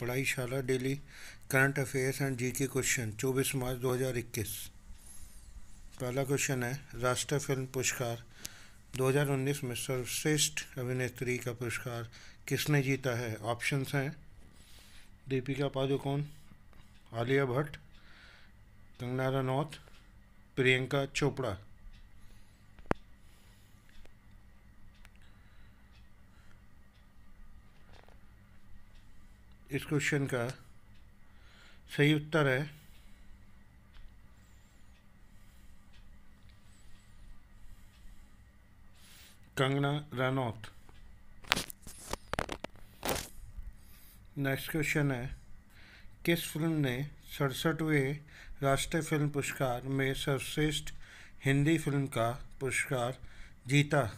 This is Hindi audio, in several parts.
पढ़ाई शाला daily current affairs and G K question चौबीस मार्च 2021 पहला क्वेश्चन है राष्ट्रीय फिल्म पुरस्कार 2019 में सर्वश्रेष्ठ अभिनेत्री का पुरस्कार किसने जीता है ऑप्शंस हैं दीपिका पादुकोण आलिया भट्ट कंगना रनौत प्रियंका चोपड़ा इस क्वेश्चन का सही उत्तर है कंगना रनौत नेक्स्ट क्वेश्चन है किस फिल्म ने सड़सठवें राष्ट्रीय फिल्म पुरस्कार में सर्वश्रेष्ठ हिंदी फिल्म का पुरस्कार जीता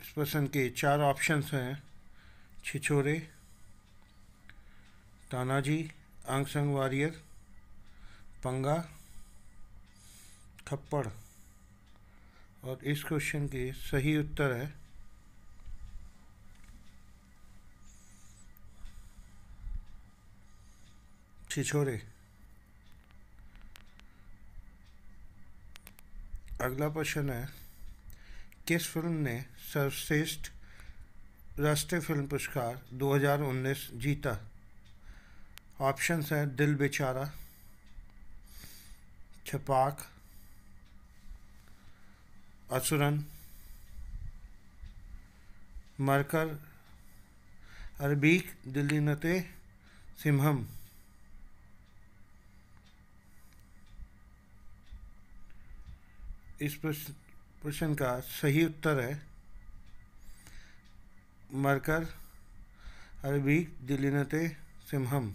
इस प्रश्न के चार ऑप्शंस हैं छिछोरे तानाजी आंगसंग वारियर पंगा थप्पड़ और इस क्वेश्चन के सही उत्तर है छिछोरे अगला प्रश्न है किस फिल्म ने सर्वश्रेष्ठ राष्ट्रीय फिल्म पुरस्कार 2019 जीता ऑप्शंस हैं दिल बेचारा छपाक असुरन मरकर अरबीक नते सिम्हम इस प्रश्न का सही उत्तर है मरकर अरबी दिलिनते सिमहम